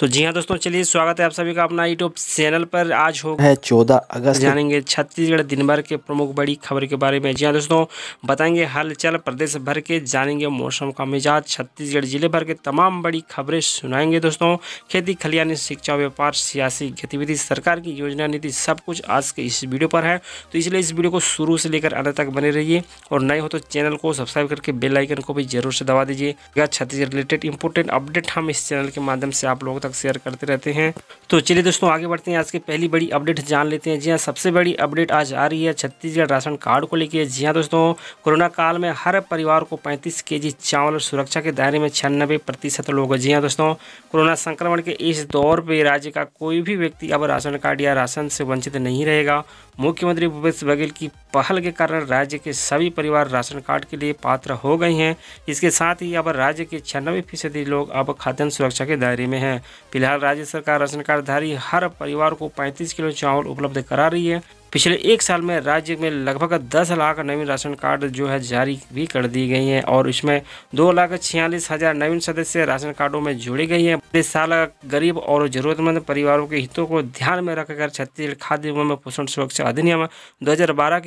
तो जी हाँ दोस्तों चलिए स्वागत है आप सभी का अपना यूट्यूब चैनल पर आज हो है चौदह अगस्त जानेंगे छत्तीसगढ़ दिन भर के प्रमुख बड़ी खबर के बारे में जी हाँ दोस्तों बताएंगे हलचल प्रदेश भर के जानेंगे मौसम का मिजाज छत्तीसगढ़ जिले भर के तमाम बड़ी खबरें सुनाएंगे दोस्तों खेती खलियानी शिक्षा व्यापार सियासी गतिविधि सरकार की योजना नीति सब कुछ आज के इस वीडियो पर है तो इसलिए इस वीडियो को शुरू से लेकर अंत तक बने रहिए और नए हो तो चैनल को सब्सक्राइब करके बेलाइकन को भी जरूर से दबा दीजिए छत्तीसगढ़ रिलेटेड इंपोर्टेंट अपडेट हम इस चैनल के माध्यम से आप लोगों तक तक शेयर करते रहते हैं तो चलिए दोस्तों आगे बढ़ते हैं आज की पहली बड़ी अपडेट जान लेते हैं जी हाँ सबसे बड़ी अपडेट आज आ रही है छत्तीसगढ़ राशन कार्ड को लेकर जी हाँ दोस्तों कोरोना काल में हर परिवार को पैंतीस के चावल और सुरक्षा के दायरे में छियानबे प्रतिशत लोग जी हाँ दोस्तों कोरोना संक्रमण के इस दौर पर राज्य का कोई भी व्यक्ति अब राशन कार्ड या राशन से वंचित नहीं रहेगा मुख्यमंत्री भूपेश बघेल की पहल के कारण राज्य के सभी परिवार राशन कार्ड के लिए पात्र हो गए हैं इसके साथ ही अब राज्य के छियानबे फीसदी लोग अब खाद्यान्न सुरक्षा के दायरे में हैं फिलहाल राज्य सरकार राशन कार्डधारी हर परिवार को पैंतीस किलो चावल उपलब्ध करा रही है पिछले एक साल में राज्य में लगभग दस लाख नवीन राशन कार्ड जो है जारी भी कर दी गई हैं और इसमें दो लाख छियालीस हज़ार नवीन सदस्य राशन कार्डों में जुड़े गए हैं इस साल गरीब और जरूरतमंद परिवारों के हितों को ध्यान में रखकर छत्तीसगढ़ खाद्य एवं पोषण सुरक्षा अधिनियम दो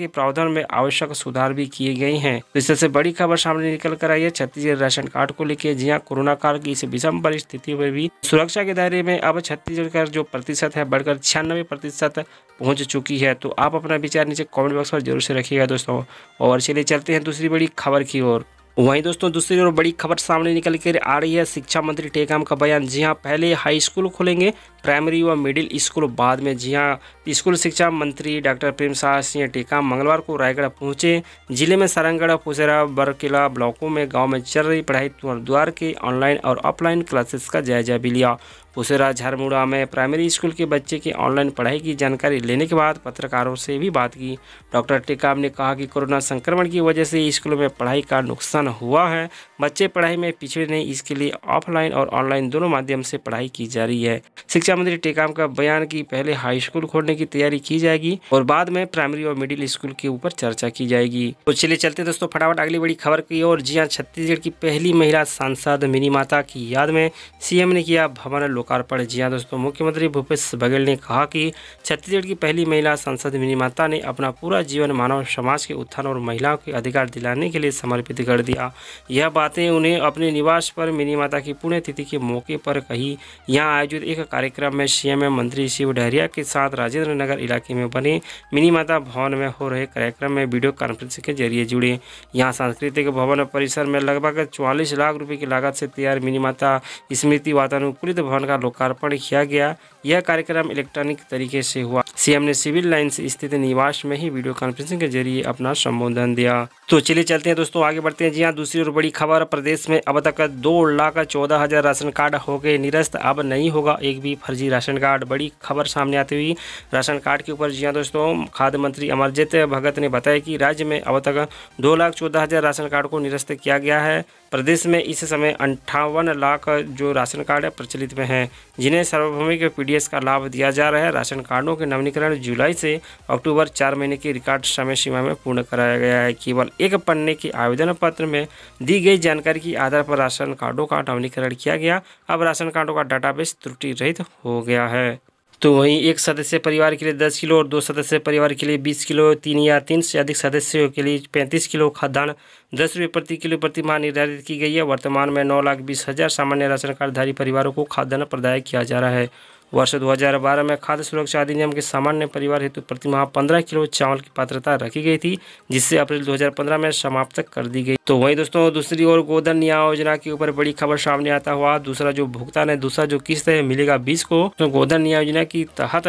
के प्रावधान में आवश्यक सुधार भी किए गए हैं तो इस सबसे बड़ी खबर सामने निकल कर आई है छत्तीसगढ़ राशन कार्ड को लेकर जिया हाँ, कोरोना काल की इस विषम परिस्थितियों में भी सुरक्षा के दायरे में अब छत्तीसगढ़ का जो प्रतिशत है बढ़कर छियानवे प्रतिशत पहुंच चुकी है तो आप अपना विचार नीचे कमेंट बॉक्स पर जरूर से रखिएगा दोस्तों और चलिए चलते हैं दूसरी बड़ी खबर की ओर वहीं दोस्तों दूसरी ओर बड़ी खबर सामने निकल कर आ रही है शिक्षा मंत्री टेकाम का बयान जी हाँ पहले हाई स्कूल खोलेंगे प्राइमरी व मिडिल स्कूल बाद में जी हाँ स्कूल शिक्षा मंत्री डॉक्टर प्रेम सिंह टेका मंगलवार को रायगढ़ पहुंचे जिले में सारंगढ़ पुसेरा बरकिला ब्लॉकों में गांव में चल रही पढ़ाई द्वार के ऑनलाइन और ऑफलाइन क्लासेस का जायजा भी लिया पुसेरा झारमुड़ा में प्राइमरी स्कूल के बच्चे की ऑनलाइन पढ़ाई की जानकारी लेने के बाद पत्रकारों से भी बात की डॉक्टर टेकाम ने कहा कि कोरोना संक्रमण की वजह से स्कूलों में पढ़ाई का नुकसान हुआ है बच्चे पढ़ाई में पिछड़े नहीं इसके लिए ऑफलाइन और ऑनलाइन दोनों माध्यम से पढ़ाई की जा रही है शिक्षा शिक्षा मंत्री टेकाम का बयान की पहले हाई स्कूल खोलने की तैयारी की जाएगी और बाद में प्राइमरी और मिडिल स्कूल के ऊपर चर्चा की जाएगी तो चलिए चलते दोस्तों फटाफट अगली बड़ी खबर की और जी हाँ छत्तीसगढ़ की पहली महिला सांसद मिनी माता की याद में सीएम ने किया भवन लोकार्पण जी हाँ दोस्तों मुख्यमंत्री भूपेश बघेल ने कहा कि छत्तीसगढ़ की पहली महिला सांसद मिनी माता ने अपना पूरा जीवन मानव समाज के उत्थान और महिलाओं के अधिकार दिलाने के लिए समर्पित कर दिया यह बातें उन्हें अपने निवास पर मिनी माता की पुण्यतिथि के मौके पर कही यहाँ आयोजित एक कार्यक्रम कार्यक्रम में सीएम मंत्री शिव डहरिया के साथ राजेंद्र नगर इलाके में बने मिनी माता भवन में हो रहे कार्यक्रम में वीडियो कॉन्फ्रेंस के जरिए जुड़े यहाँ सांस्कृतिक भवन परिसर में लगभग चौवालीस लाख रुपए की लागत से तैयार मिनी माता स्मृति वातानुकूलित भवन का लोकार्पण किया गया यह कार्यक्रम इलेक्ट्रॉनिक तरीके से हुआ सीएम ने सिविल लाइन्स स्थित निवास में ही वीडियो कॉन्फ्रेंसिंग के जरिए अपना संबोधन दिया तो चलिए चलते हैं दोस्तों आगे बढ़ते हैं जी हाँ दूसरी और बड़ी खबर प्रदेश में अब तक दो लाख चौदह हजार राशन कार्ड हो गए निरस्त अब नहीं होगा एक भी फर्जी फर्जी राशन कार्ड बड़ी खबर सामने आती हुई राशन कार्ड के ऊपर जी हाँ दोस्तों खाद्य मंत्री अमरजीत भगत ने बताया कि राज्य में अब तक दो लाख चौदह हज़ार राशन कार्ड को निरस्त किया गया है प्रदेश में इस समय अंठावन लाख जो राशन कार्ड प्रचलित में हैं जिन्हें सार्वभौमिक पीडीएस का लाभ दिया जा रहा है राशन कार्डों के नवीनीकरण जुलाई से अक्टूबर चार महीने की रिकॉर्ड समय सीमा में पूर्ण कराया गया है केवल एक पन्ने के आवेदन पत्र में दी गई जानकारी के आधार पर राशन कार्डों का नवीनीकरण किया गया अब राशन कार्डों का डाटाबेस त्रुटि रहित हो गया है तो वहीं एक सदस्य परिवार के लिए दस किलो और दो सदस्य परिवार के लिए बीस किलो तीन या तीन से अधिक सदस्यों के लिए पैंतीस किलो खाद्यान्न दस रुपये प्रति किलो प्रति माह निर्धारित की गई है वर्तमान में नौ लाख बीस हज़ार सामान्य राशन कार्डधारी परिवारों को खाद्यान्न प्रदाय किया जा रहा है वर्ष 2012 में खाद्य सुरक्षा अधिनियम के सामान्य परिवार हेतु प्रतिमाह पंद्रह किलो चावल की पात्रता रखी गई थी जिससे अप्रैल 2015 में समाप्त कर दी गई तो वहीं दोस्तों दूसरी ओर गोधन न्याय योजना के ऊपर बड़ी खबर सामने आता हुआ दूसरा जो भुगतान है दूसरा जो किस्त है मिलेगा बीस को तो गोधन न्याय योजना के तहत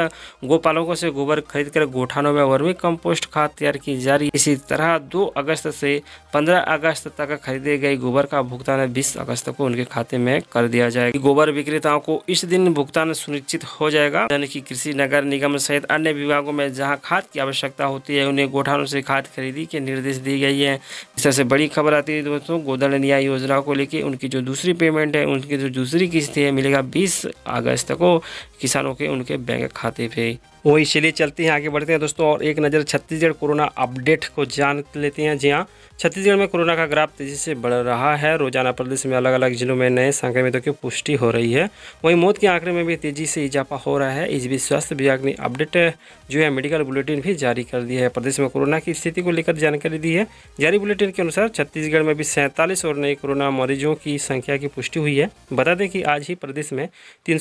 गोपालकों से गोबर खरीद कर गोठानों में वर्मी कम्पोस्ट खाद तैयार की जा रही इसी तरह दो अगस्त से पंद्रह अगस्त तक खरीदे गए गोबर का भुगतान बीस अगस्त को उनके खाते में कर दिया जाएगा गोबर विक्रेताओं को इस दिन भुगतान सुनिश्चित सुनिश्चित हो जाएगा यानी कि कृषि नगर निगम सहित अन्य विभागों में जहाँ खाद की आवश्यकता होती है उन्हें गोठानों से खाद खरीदी के निर्देश दी गई है इस तरह से बड़ी खबर आती है दोस्तों गोधन न्याय योजना को लेकर उनकी जो दूसरी पेमेंट है उनकी जो दूसरी किस्त है मिलेगा बीस अगस्त को किसानों के उनके बैंक खाते पे वही चलिए चलते हैं आगे बढ़ते हैं दोस्तों और एक नज़र छत्तीसगढ़ कोरोना अपडेट को जान लेते हैं जी हाँ छत्तीसगढ़ में कोरोना का ग्राफ तेज़ी से बढ़ रहा है रोजाना प्रदेश में अलग अलग जिलों में नए संक्रमितों की पुष्टि हो रही है वहीं मौत के आंकड़े में भी तेज़ी से इजाफा हो रहा है इस बीच स्वास्थ्य विभाग ने अपडेट जो है मेडिकल बुलेटिन भी जारी कर दिया है प्रदेश में कोरोना की स्थिति को लेकर जानकारी दी है जारी बुलेटिन के अनुसार छत्तीसगढ़ में भी सैंतालीस और नए कोरोना मरीजों की संख्या की पुष्टि हुई है बता दें कि आज ही प्रदेश में तीन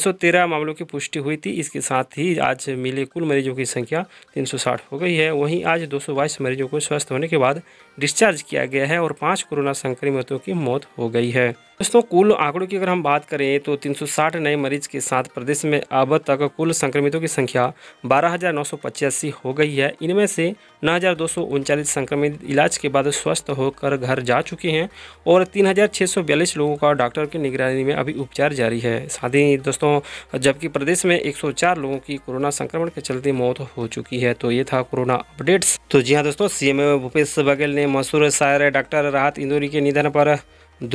मामलों की पुष्टि हुई थी इसके साथ ही आज मिले कुल मरीजों की संख्या 360 हो गई है वहीं आज दो मरीजों को स्वस्थ होने के बाद डिस्चार्ज किया गया है और पाँच कोरोना संक्रमितों की मौत हो गई है दोस्तों कुल आंकड़ों की अगर हम बात करें तो 360 नए मरीज के साथ प्रदेश में अब तक कुल संक्रमितों की संख्या बारह हो गई है इनमें से नौ संक्रमित इलाज के बाद स्वस्थ होकर घर जा चुके हैं और तीन लोगों का डॉक्टर की निगरानी में अभी उपचार जारी है साथ ही दोस्तों जबकि प्रदेश में 104 लोगों की कोरोना संक्रमण के चलते मौत हो चुकी है तो ये था कोरोना अपडेट्स तो जी हाँ दोस्तों सीएम भूपेश बघेल ने मशहूर शायर डॉक्टर राहत इंदौरी के निधन पर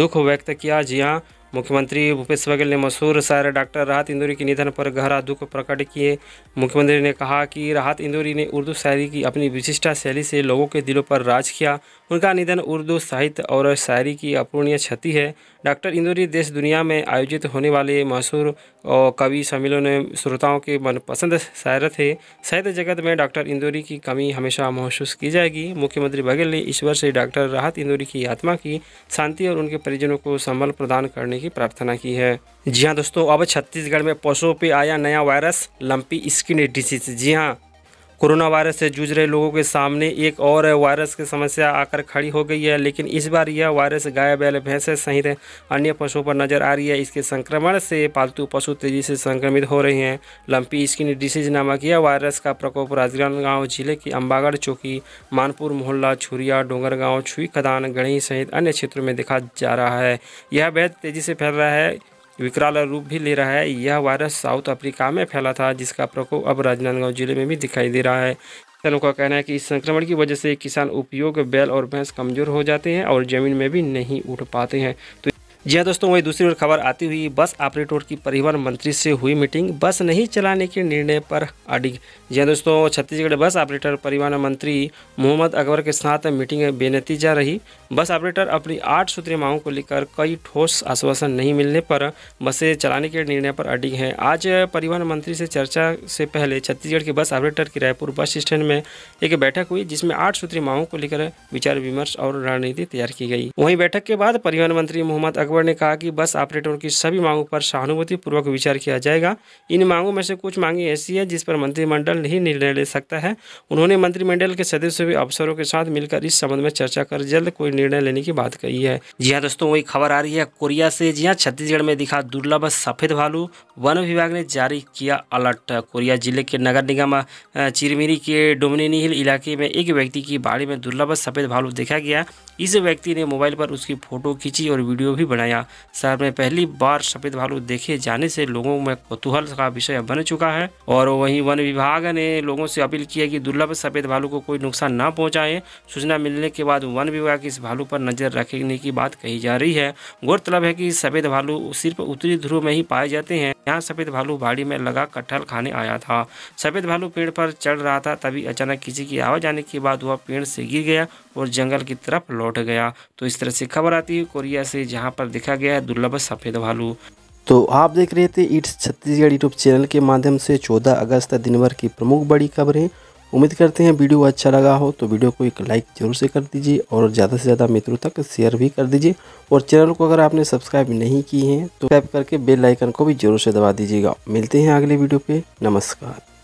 दुख व्यक्त किया जी हाँ मुख्यमंत्री भूपेश बघेल ने मशहूर शायर डॉक्टर राहत इंदौरी के निधन पर गहरा दुख प्रकट किए मुख्यमंत्री ने कहा कि राहत इंदौरी ने उर्दू शायरी की अपनी विशिष्टा शैली से लोगों के दिलों पर राज किया उनका निधन उर्दू साहित्य और शायरी की अपूर्णीय क्षति है डॉक्टर इंदौरी देश दुनिया में आयोजित होने वाले मशहूर कवि सम्मेलन में श्रोताओं के मनपसंद शायर थे साहित्य जगत में डॉक्टर इंदौरी की कमी हमेशा महसूस की जाएगी मुख्यमंत्री बघेल ने ईश्वर से डॉक्टर राहत इंदौरी की आत्मा की शांति और उनके परिजनों को संबल प्रदान करने करने की प्रार्थना की है जी हाँ दोस्तों अब छत्तीसगढ़ में पशुओं पे आया नया वायरस लंपी स्किन डिसीज जी हाँ कोरोना वायरस से जूझ रहे लोगों के सामने एक और वायरस की समस्या आकर खड़ी हो गई है लेकिन इस बार यह वायरस गाय बैल भैंसे सहित अन्य पशुओं पर नजर आ रही है इसके संक्रमण से पालतू पशु तेजी से संक्रमित हो रहे हैं लंपी स्किन डिसीज नामक यह वायरस का प्रकोप राजनांदगांव जिले की अम्बागढ़ चौकी मानपुर मोहल्ला छुरिया डोंगरगांव छुई खदान गढ़ी सहित अन्य क्षेत्रों में देखा जा रहा है यह बेहद तेज़ी से फैल रहा है विकराल रूप भी ले रहा है यह वायरस साउथ अफ्रीका में फैला था जिसका प्रकोप अब राजनांदगांव जिले में भी दिखाई दे रहा है किसानों का कहना है कि इस संक्रमण की वजह से किसान उपयोग बैल और भैंस कमजोर हो जाते हैं और जमीन में भी नहीं उठ पाते हैं तो जी दोस्तों वही दूसरी ओर खबर आती हुई बस ऑपरेटर की परिवहन मंत्री से हुई मीटिंग बस नहीं चलाने के निर्णय पर अडिग जी दोस्तों छत्तीसगढ़ बस ऑपरेटर परिवहन मंत्री मोहम्मद अकबर के साथ मीटिंग बेनतीजा रही बस ऑपरेटर अपनी आठ सूत्रीय मांगों को लेकर कई ठोस आश्वासन नहीं मिलने पर बसें चलाने के निर्णय पर अडिग हैं आज परिवहन मंत्री से चर्चा से पहले छत्तीसगढ़ के बस ऑपरेटर की रायपुर बस स्टैंड में एक बैठक हुई जिसमें आठ सूत्रीय मांगों को लेकर विचार विमर्श और रणनीति तैयार की गई वहीं बैठक के बाद परिवहन मंत्री मोहम्मद अकबर अकबर ने कहा कि बस ऑपरेटरों की सभी मांगों पर सहानुभूतिपूर्वक विचार किया जाएगा इन मांगों में से कुछ मांगें ऐसी हैं जिस पर मंत्रिमंडल ही निर्णय ले सकता है उन्होंने मंत्रिमंडल के सदस्यों भी अफसरों के साथ मिलकर इस संबंध में चर्चा कर जल्द कोई निर्णय लेने की बात कही है जी हाँ दोस्तों वही खबर आ रही है कोरिया से जी हाँ छत्तीसगढ़ में दिखा दुर्लभ सफेद भालू वन विभाग ने जारी किया अलर्ट कोरिया जिले के नगर निगम चिरमिरी के डोमिनी हिल इलाके में एक व्यक्ति की बाड़ी में दुर्लभ सफेद भालू देखा गया इस व्यक्ति ने मोबाइल पर उसकी फोटो खींची और वीडियो भी बनाई बनाया शहर में पहली बार सफेद भालू देखे जाने से लोगों में कौतूहल का विषय बन चुका है और वहीं वन विभाग ने लोगों से अपील की है कि दुर्लभ सफेद भालू को कोई नुकसान न पहुंचाए सूचना मिलने के बाद वन विभाग इस भालू पर नजर रखने की बात कही जा रही है गौरतलब है की सफेद भालू सिर्फ उत्तरी ध्रुव में ही पाए जाते हैं यहाँ सफ़ेद भालू बाड़ी में लगा कटहल खाने आया था सफ़ेद भालू पेड़ पर चढ़ रहा था तभी अचानक किसी की आवाज़ आने के बाद वह पेड़ से गिर गया और जंगल की तरफ लौट गया तो इस तरह से खबर आती है कोरिया से जहाँ पर देखा गया है दुर्लभ सफ़ेद भालू तो आप देख रहे थे इट्स छत्तीसगढ़ यूट्यूब चैनल के माध्यम से 14 अगस्त दिन भर की प्रमुख बड़ी खबरें उम्मीद करते हैं वीडियो अच्छा लगा हो तो वीडियो को एक लाइक जरूर से कर दीजिए और ज़्यादा से ज़्यादा मित्रों तक शेयर भी कर दीजिए और चैनल को अगर आपने सब्सक्राइब नहीं की है तो सब्सक्राइब करके बेल आइकन को भी जरूर से दबा दीजिएगा मिलते हैं अगले वीडियो पे नमस्कार